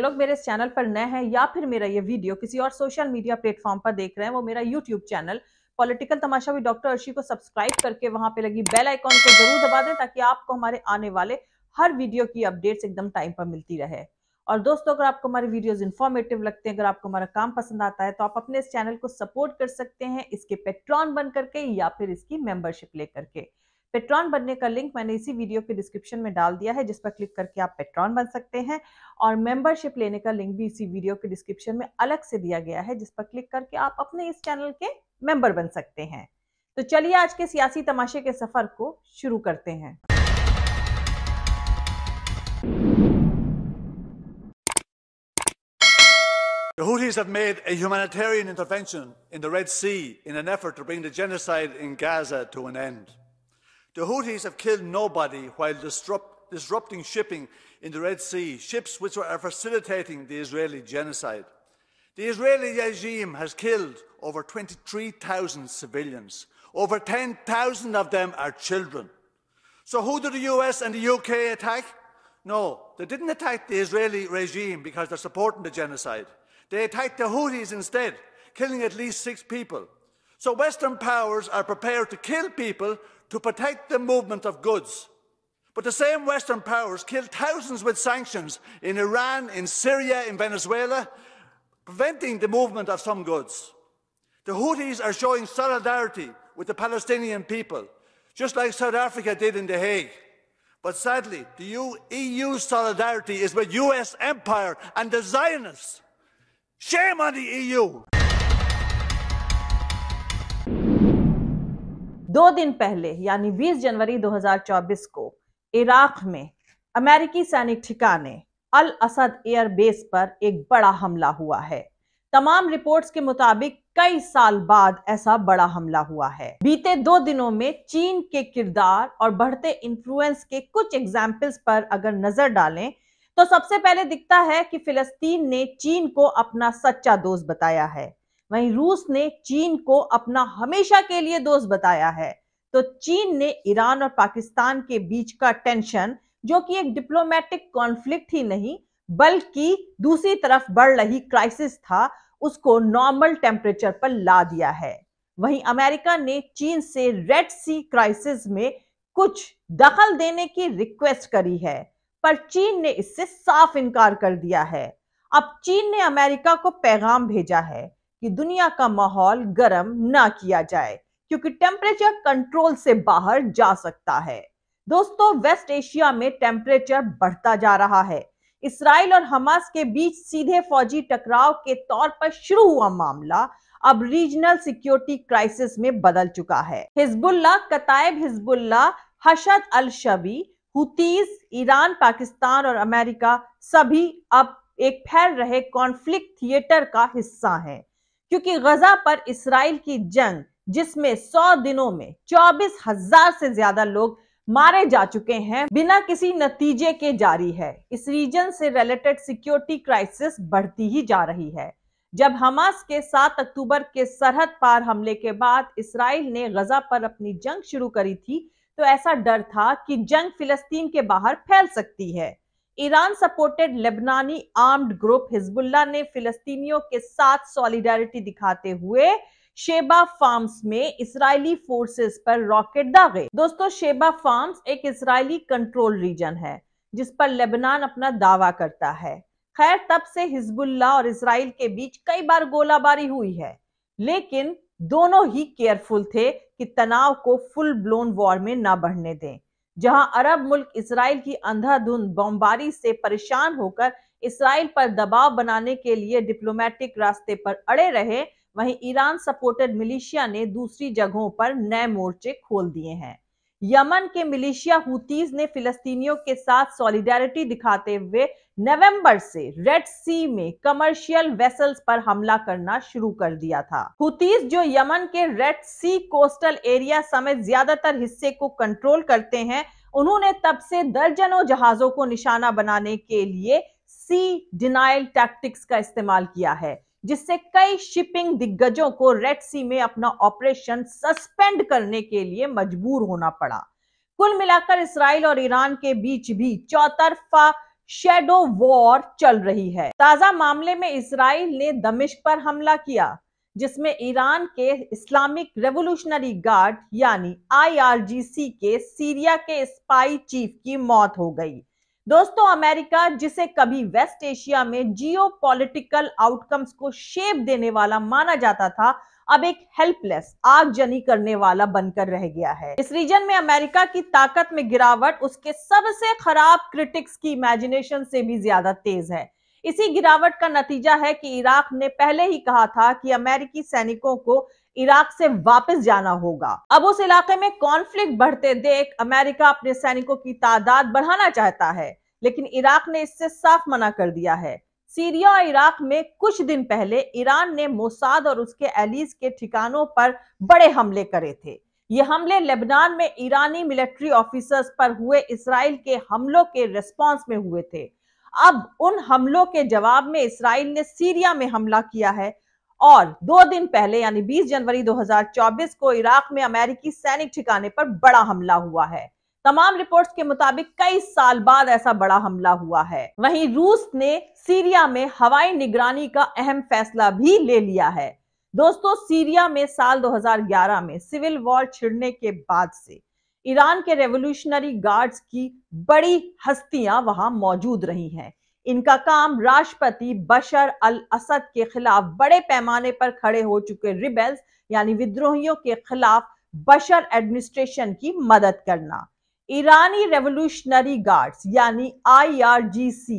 जो लोग मेरे इस चैनल पर नए हैं या फिर मेरा ये वीडियो किसी और सोशल मीडिया प्लेटफॉर्म पर देख रहे हैं वो मेरा यूट्यूब चैनल पॉलिटिकल तमाशा भी डॉक्टर अर्शी को सब्सक्राइब करके वहां पे लगी बेल आइकॉन को जरूर दबा दें ताकि आपको हमारे आने वाले हर वीडियो की अपडेट्स एकदम टाइम पर मिलती रहे और दोस्तों अगर आपको हमारे वीडियोस इन्फॉर्मेटिव लगते हैं अगर आपको हमारा काम पसंद आता है तो आप अपने इस चैनल को सपोर्ट कर सकते हैं इसके पेट्रॉन बन करके या फिर इसकी मेंबरशिप लेकर के पेट्रॉन बनने का लिंक मैंने इसी वीडियो के डिस्क्रिप्शन में डाल दिया है जिस पर क्लिक करके आप पेट्रॉन बन सकते हैं और मेंबरशिप लेने का लिंक भी इसी वीडियो के डिस्क्रिप्शन में अलग से दिया गया है जिस पर क्लिक करके आप अपने इस चैनल के मेंबर बन सकते हैं तो चलिए आज के सियासी तमाशे के सफर को शुरू करते हैं The Houthis have made a humanitarian intervention in the Red Sea in an effort to bring the genocide in Gaza to an end. The Houthis have killed nobody while disrupt, disrupting shipping in the Red Sea, ships which are facilitating the Israeli genocide. The Israeli regime has killed over 23,000 civilians. Over 10,000 of them are children. So who did the US and the UK attack? No, they didn't attack the Israeli regime because they're supporting the genocide. They attacked the Houthis instead, killing at least six people. So Western powers are prepared to kill people to protect the movement of goods. But the same Western powers killed thousands with sanctions in Iran, in Syria, in Venezuela, preventing the movement of some goods. The Houthis are showing solidarity with the Palestinian people, just like South Africa did in The Hague. But sadly, the EU solidarity is with US empire and the Zionists. Shame on the EU! दो दिन पहले यानी 20 जनवरी 2024 को Iraq में अमेरिकी सैनिक ठिकाने अल Asad airbase पर एक बड़ा हमला हुआ है तमाम रिपोर्ट्स के मुताबिक कई साल बाद ऐसा बड़ा हमला हुआ है बीते दो दिनों में चीन के किरदार और बढ़ते इन्फ्लुएंस के कुछ एग्जाम्पल्स पर अगर नजर डालें तो सबसे पहले दिखता है कि फिलस्तीन ने चीन को अपना सच्चा दोस्त बताया है वहीं रूस ने चीन को अपना हमेशा के लिए दोस्त बताया है तो चीन ने ईरान और पाकिस्तान के बीच का टेंशन जो कि एक डिप्लोमेटिक कॉन्फ्लिक्ट ही नहीं बल्कि दूसरी तरफ बढ़ रही क्राइसिस था उसको नॉर्मल टेम्परेचर पर ला दिया है वहीं अमेरिका ने चीन से रेड सी क्राइसिस में कुछ दखल देने की रिक्वेस्ट करी है पर चीन ने इससे साफ इनकार कर दिया है अब चीन ने अमेरिका को पैगाम भेजा है कि दुनिया का माहौल गर्म ना किया जाए क्योंकि टेम्परेचर कंट्रोल से बाहर जा सकता है दोस्तों वेस्ट एशिया में टेम्परेचर बढ़ता जा रहा है इसराइल और हमास के बीच सीधे फौजी टकराव के तौर पर शुरू हुआ मामला अब रीजनल सिक्योरिटी क्राइसिस में बदल चुका है Hezbollah Kataib Hezbollah Hashd al Shaabi Houthis Iran Pakistan और अमेरिका सभी अब एक फैल रहे कॉन्फ्लिक्ट थिएटर का हिस्सा हैं। क्योंकि गजा पर इसराइल की जंग जिसमें 100 दिनों में चौबीस हजार से ज्यादा लोग मारे जा चुके हैं बिना किसी नतीजे के जारी है इस रीजन से रिलेटेड सिक्योरिटी क्राइसिस बढ़ती ही जा रही है जब हमास के 7 अक्टूबर के सरहद पार हमले के बाद इसराइल ने गजा पर अपनी जंग शुरू करी थी तो ऐसा डर था कि जंग फिलिस्तीन के बाहर फैल सकती है Iran supported Lebanese armed group Hezbollah ने फिलिस्तीनियों के साथ सॉलिडारिटी दिखाते हुए शेबा फार्म्स में इसराइली फोर्सेस पर रॉकेट दागे दोस्तों शेबा फार्म्स एक इसराइली कंट्रोल रीजन है जिस पर लेबनान अपना दावा करता है खैर तब से हिजबुल्ला और इसराइल के बीच कई बार गोलाबारी हुई है लेकिन दोनों ही केयरफुल थे कि तनाव को फुल ब्लोन वॉर में ना बढ़ने दें जहां अरब मुल्क इसराइल की अंधाधुंध बमबारी से परेशान होकर इसराइल पर दबाव बनाने के लिए डिप्लोमेटिक रास्ते पर अड़े रहे वहीं ईरान सपोर्टेड मिलिशिया ने दूसरी जगहों पर नए मोर्चे खोल दिए हैं यमन के मिलिशिया हुतीज ने फिलिस्तीनियों के साथ सॉलिडारिटी दिखाते हुए नवंबर से रेड सी में कमर्शियल वेसल्स पर हमला करना शुरू कर दिया था हुतीज जो यमन के रेड सी कोस्टल एरिया समेत ज्यादातर हिस्से को कंट्रोल करते हैं उन्होंने तब से दर्जनों जहाजों को निशाना बनाने के लिए सी डिनाइल टैक्टिक्स का इस्तेमाल किया है जिससे कई शिपिंग दिग्गजों को रेड सी में अपना ऑपरेशन सस्पेंड करने के लिए मजबूर होना पड़ा कुल मिलाकर इसराइल और ईरान के बीच भी चौतरफा शेडो वॉर चल रही है ताजा मामले में इसराइल ने दमिश्क पर हमला किया जिसमें ईरान के इस्लामिक रेवोल्यूशनरी गार्ड यानी आईआरजीसी के सीरिया के स्पाई चीफ की मौत हो गई दोस्तों अमेरिका जिसे कभी वेस्ट एशिया में जियो आउटकम्स को शेप देने वाला माना जाता था अब एक हेल्पलेस आगजनी करने वाला बनकर रह गया है इस रीजन में अमेरिका की ताकत में गिरावट उसके सबसे खराब क्रिटिक्स की इमेजिनेशन से भी ज्यादा तेज है इसी गिरावट का नतीजा है कि इराक ने पहले ही कहा था कि अमेरिकी सैनिकों को इराक से वापस जाना होगा अब उस इलाके में कॉन्फ्लिक्ट बढ़ते देख अमेरिका अपने सैनिकों की तादाद बढ़ाना चाहता है लेकिन इराक ने इससे साफ मना कर दिया है सीरिया और इराक में कुछ दिन पहले ईरान ने मोसाद और उसके एलिज के ठिकानों पर बड़े हमले करे थे ये हमले लेबनान में ईरानी मिलिट्री ऑफिसर्स पर हुए इसराइल के हमलों के रेस्पॉन्स में हुए थे अब उन हमलों के जवाब में इसराइल ने सीरिया में हमला किया है और दो दिन पहले यानी 20 जनवरी 2024 को इराक में अमेरिकी सैनिक ठिकाने पर बड़ा हमला हुआ है तमाम रिपोर्ट्स के मुताबिक कई साल बाद ऐसा बड़ा हमला हुआ है वहीं रूस ने सीरिया में हवाई निगरानी का अहम फैसला भी ले लिया है दोस्तों सीरिया में साल 2011 में सिविल वॉर छिड़ने के बाद से ईरान के रेवोल्यूशनरी गार्ड्स की बड़ी हस्तियां वहां मौजूद रही हैं इनका काम राष्ट्रपति बशर अल असद के खिलाफ बड़े पैमाने पर खड़े हो चुके रिबेल्स यानी विद्रोहियों के खिलाफ बशर एडमिनिस्ट्रेशन की मदद करना ईरानी रेवोल्यूशनरी गार्ड्स यानी आईआरजीसी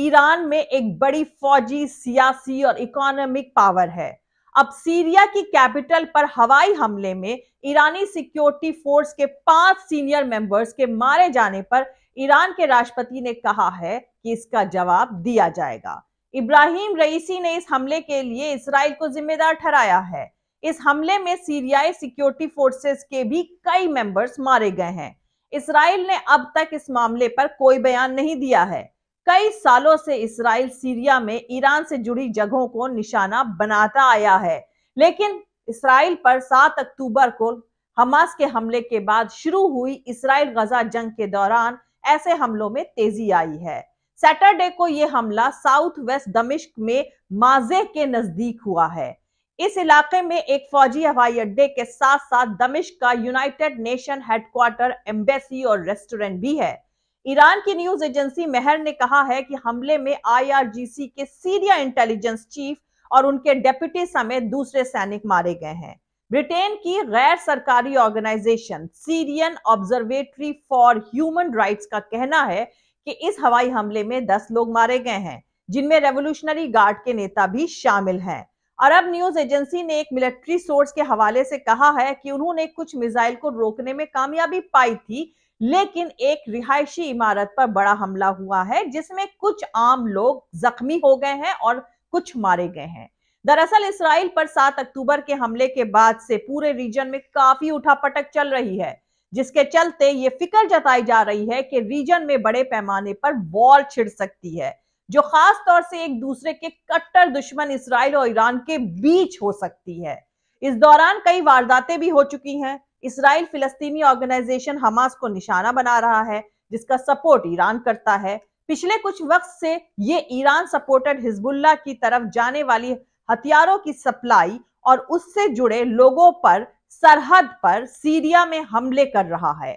ईरान में एक बड़ी फौजी सियासी और इकोनॉमिक पावर है अब सीरिया की कैपिटल पर हवाई हमले में ईरानी सिक्योरिटी फोर्स के पांच सीनियर मेंबर्स के मारे जाने पर ईरान के राष्ट्रपति ने कहा है कि इसका जवाब दिया जाएगा इब्राहिम रईसी ने इस हमले के लिए इसराइल को जिम्मेदार ठहराया है इस हमले में सीरियाई सिक्योरिटी फोर्सेस के भी कई मेंबर्स मारे गए हैं इसराइल ने अब तक इस मामले पर कोई बयान नहीं दिया है कई सालों से इसराइल सीरिया में ईरान से जुड़ी जगहों को निशाना बनाता आया है लेकिन इसराइल पर 7 अक्टूबर को हमास के हमले के बाद शुरू हुई इसराइल गजा जंग के दौरान ऐसे हमलों में तेजी आई है सैटरडे को यह हमला साउथ वेस्ट दमिश्क में माजे के नजदीक हुआ है इस इलाके में एक फौजी हवाई अड्डे के साथ साथ दमिश का यूनाइटेड नेशन हेडक्वार्टर एम्बेसी और रेस्टोरेंट भी है ईरान की न्यूज एजेंसी मेहर ने कहा है कि हमले में आईआरजीसी के सीरिया इंटेलिजेंस चीफ और उनके डेप्यूटी समेत दूसरे सैनिक मारे गए हैं ब्रिटेन की गैर सरकारी organisation Syrian observatory for human rights का कहना है कि इस हवाई हमले में 10 लोग मारे गए हैं जिनमें रेवोल्यूशनरी गार्ड के नेता भी शामिल हैं अरब न्यूज एजेंसी ने एक मिलिट्री सोर्स के हवाले से कहा है कि उन्होंने कुछ मिसाइल को रोकने में कामयाबी पाई थी लेकिन एक रिहायशी इमारत पर बड़ा हमला हुआ है जिसमें कुछ आम लोग जख्मी हो गए हैं और कुछ मारे गए हैं दरअसल इसराइल पर 7 अक्टूबर के हमले के बाद से पूरे रीजन में काफी उठापटक चल रही है जिसके चलते ये फिक्र जताई जा रही है कि रीजन में बड़े पैमाने पर वॉर छिड़ सकती है जो खास तौर से एक दूसरे के कट्टर दुश्मन इसराइल और ईरान के बीच हो सकती है इस दौरान कई वारदातें भी हो चुकी हैं इसराइल फिलस्तीनी ऑर्गेनाइजेशन हमास को निशाना बना रहा है जिसका सपोर्ट ईरान करता है पिछले कुछ वक्त से ये ईरान सपोर्टेड हिजबुल्ला की तरफ जाने वाली हथियारों की सप्लाई और उससे जुड़े लोगों पर सरहद पर सीरिया में हमले कर रहा है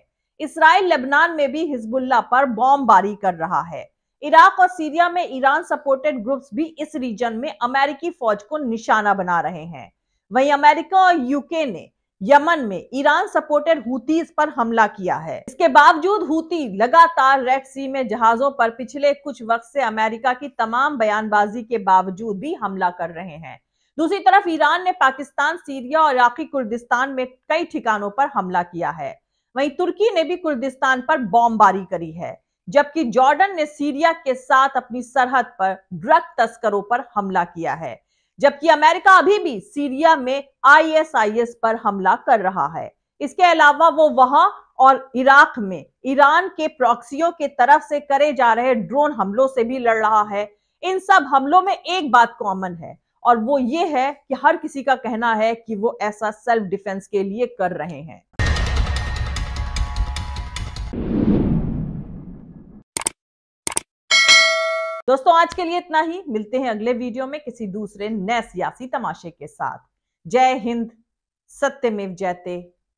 इसराइल लेबनान में भी हिजबुल्ला पर बॉम्बारी कर रहा है इराक और सीरिया में ईरान सपोर्टेड ग्रुप्स भी इस रीजन में अमेरिकी फौज को निशाना बना रहे हैं वहीं अमेरिका और यूके ने यमन में ईरान सपोर्टेड हूतीज पर हमला किया है इसके बावजूद हुती लगातार रेड सी में जहाजों पर पिछले कुछ वक्त से अमेरिका की तमाम बयानबाजी के बावजूद भी हमला कर रहे हैं दूसरी तरफ ईरान ने पाकिस्तान सीरिया और इराकी कुर्दिस्तान में कई ठिकानों पर हमला किया है वहीं तुर्की ने भी कुर्दिस्तान पर बॉम्बारी करी है जबकि जॉर्डन ने सीरिया के साथ अपनी सरहद पर ड्रग तस्करों पर हमला किया है जबकि अमेरिका अभी भी सीरिया में आईएसआईएस पर हमला कर रहा है इसके अलावा वो वहां और इराक में ईरान के प्रॉक्सियों के तरफ से करे जा रहे ड्रोन हमलों से भी लड़ रहा है इन सब हमलों में एक बात कॉमन है और वो ये है कि हर किसी का कहना है कि वो ऐसा सेल्फ डिफेंस के लिए कर रहे हैं दोस्तों आज के लिए इतना ही मिलते हैं अगले वीडियो में किसी दूसरे नए सियासी तमाशे के साथ जय हिंद सत्यमेव जयते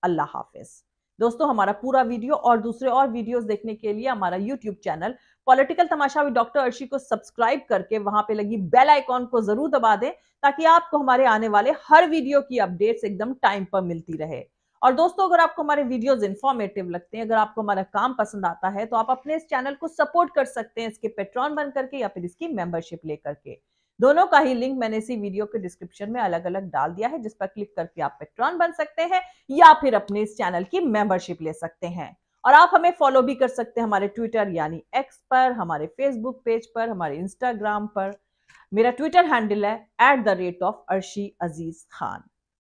अल्लाह हाफिज दोस्तों हमारा पूरा वीडियो और दूसरे और वीडियोस देखने के लिए हमारा यूट्यूब चैनल पॉलिटिकल तमाशा विद डॉक्टर अर्शी को सब्सक्राइब करके वहां पे लगी बेल आइकॉन को जरूर दबा दें ताकि आपको हमारे आने वाले हर वीडियो की अपडेट्स एकदम टाइम पर मिलती रहे और दोस्तों अगर आपको हमारे वीडियोस इन्फॉर्मेटिव लगते हैं अगर आपको हमारा काम पसंद आता है तो आप अपने इस चैनल को सपोर्ट कर सकते हैं इसके पेट्रॉन बन करके या फिर इसकी मेंबरशिप लेकर के दोनों का ही लिंक मैंने इसी वीडियो के डिस्क्रिप्शन में अलग अलग डाल दिया है जिस पर क्लिक करके आप पेट्रॉन बन सकते हैं या फिर अपने इस चैनल की मेंबरशिप ले सकते हैं और आप हमें फॉलो भी कर सकते हैं हमारे ट्विटर यानी एक्स पर हमारे फेसबुक पेज पर हमारे इंस्टाग्राम पर मेरा ट्विटर हैंडल है at the rate of Arshi Aziz Khan